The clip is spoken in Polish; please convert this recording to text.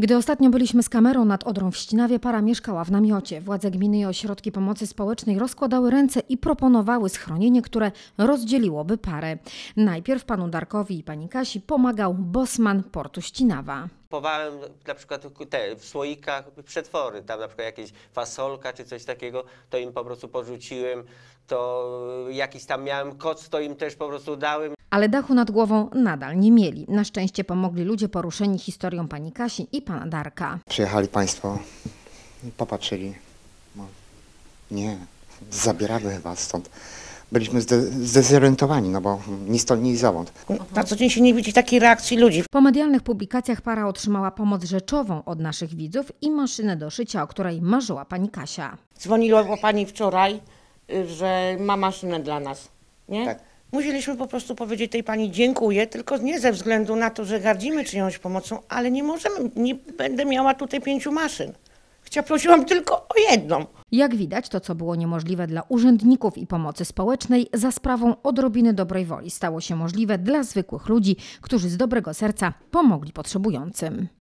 Gdy ostatnio byliśmy z kamerą nad Odrą w Ścinawie, para mieszkała w namiocie. Władze gminy i ośrodki pomocy społecznej rozkładały ręce i proponowały schronienie, które rozdzieliłoby parę. Najpierw panu Darkowi i pani Kasi pomagał bosman portu Ścinawa Powałem na przykład te w słoikach przetwory, tam na przykład jakieś fasolka czy coś takiego, to im po prostu porzuciłem, to jakiś tam miałem koc, to im też po prostu dałem ale dachu nad głową nadal nie mieli. Na szczęście pomogli ludzie poruszeni historią pani Kasi i pana Darka. Przyjechali państwo popatrzyli. No, nie, zabieramy was stąd. Byliśmy zdezorientowani, no bo ni stąd, ni zowąd. Na co dzień się nie widzi takiej reakcji ludzi. Po medialnych publikacjach para otrzymała pomoc rzeczową od naszych widzów i maszynę do szycia, o której marzyła pani Kasia. Dzwoniła pani wczoraj, y, że ma maszynę dla nas, nie? Tak. Musieliśmy po prostu powiedzieć tej pani dziękuję, tylko nie ze względu na to, że gardzimy czyjąś pomocą, ale nie możemy, nie będę miała tutaj pięciu maszyn. Chcia prosiłam tylko o jedną. Jak widać, to co było niemożliwe dla urzędników i pomocy społecznej, za sprawą odrobiny dobrej woli stało się możliwe dla zwykłych ludzi, którzy z dobrego serca pomogli potrzebującym.